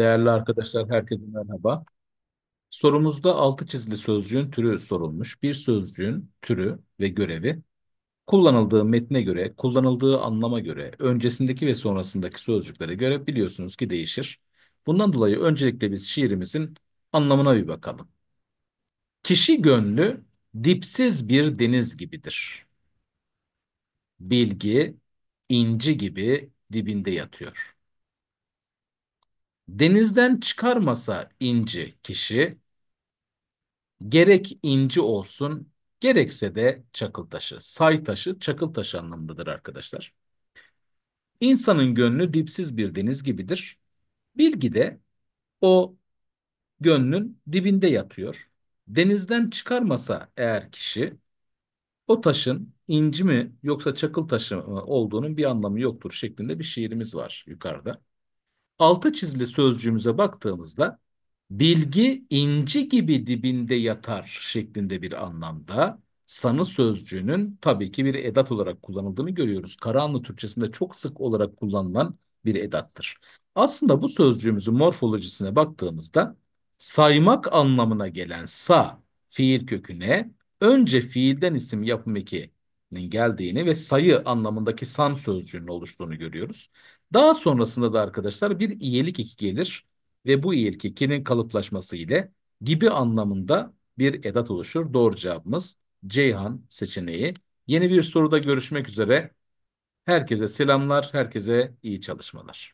Değerli arkadaşlar, herkese merhaba. Sorumuzda altı çizili sözcüğün türü sorulmuş. Bir sözcüğün türü ve görevi, kullanıldığı metne göre, kullanıldığı anlama göre, öncesindeki ve sonrasındaki sözcüklere göre biliyorsunuz ki değişir. Bundan dolayı öncelikle biz şiirimizin anlamına bir bakalım. Kişi gönlü dipsiz bir deniz gibidir. Bilgi inci gibi dibinde yatıyor denizden çıkarmasa inci kişi gerek inci olsun gerekse de çakıl taşı. Say taşı çakıl taşı anlamındadır arkadaşlar. İnsanın gönlü dipsiz bir deniz gibidir. Bilgi de o gönlün dibinde yatıyor. Denizden çıkarmasa eğer kişi o taşın inci mi yoksa çakıl taşı mı olduğunun bir anlamı yoktur şeklinde bir şiirimiz var yukarıda altı çizili sözcüğümüze baktığımızda bilgi inci gibi dibinde yatar şeklinde bir anlamda sanı sözcüğünün tabii ki bir edat olarak kullanıldığını görüyoruz. Karahanlı Türkçesinde çok sık olarak kullanılan bir edattır. Aslında bu sözcüğümüzün morfolojisine baktığımızda saymak anlamına gelen sa fiil köküne önce fiilden isim yapım eki nin geldiğini ve sayı anlamındaki sam sözcüğünün oluştuğunu görüyoruz. Daha sonrasında da arkadaşlar bir iyilik iki gelir ve bu iyilik ikinin kalıplaşması ile gibi anlamında bir edat oluşur. Doğru cevabımız Ceyhan seçeneği. Yeni bir soruda görüşmek üzere. Herkese selamlar, herkese iyi çalışmalar.